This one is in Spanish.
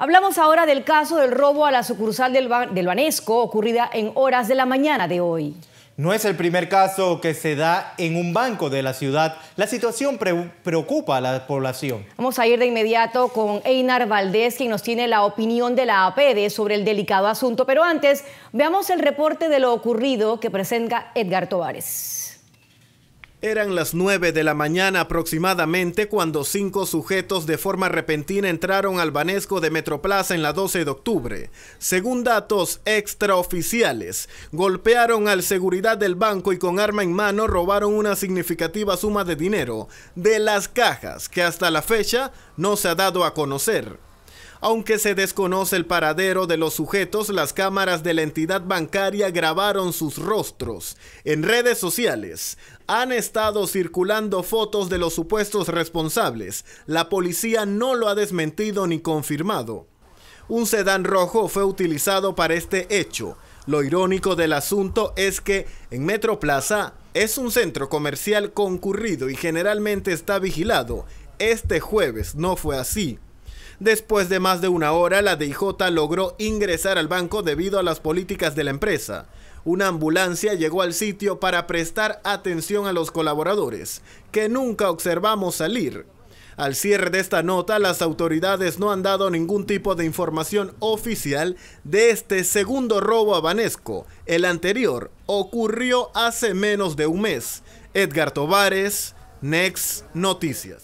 Hablamos ahora del caso del robo a la sucursal del, del Banesco ocurrida en horas de la mañana de hoy. No es el primer caso que se da en un banco de la ciudad. La situación preocupa a la población. Vamos a ir de inmediato con Einar Valdés, quien nos tiene la opinión de la APD sobre el delicado asunto. Pero antes, veamos el reporte de lo ocurrido que presenta Edgar Tovares. Eran las 9 de la mañana aproximadamente cuando cinco sujetos de forma repentina entraron al Banesco de Metroplaza en la 12 de octubre. Según datos extraoficiales, golpearon al seguridad del banco y con arma en mano robaron una significativa suma de dinero de las cajas que hasta la fecha no se ha dado a conocer. Aunque se desconoce el paradero de los sujetos, las cámaras de la entidad bancaria grabaron sus rostros. En redes sociales han estado circulando fotos de los supuestos responsables. La policía no lo ha desmentido ni confirmado. Un sedán rojo fue utilizado para este hecho. Lo irónico del asunto es que en Metro Plaza es un centro comercial concurrido y generalmente está vigilado. Este jueves no fue así. Después de más de una hora, la DIJ logró ingresar al banco debido a las políticas de la empresa. Una ambulancia llegó al sitio para prestar atención a los colaboradores, que nunca observamos salir. Al cierre de esta nota, las autoridades no han dado ningún tipo de información oficial de este segundo robo a Banesco. El anterior ocurrió hace menos de un mes. Edgar Tovares, Next Noticias.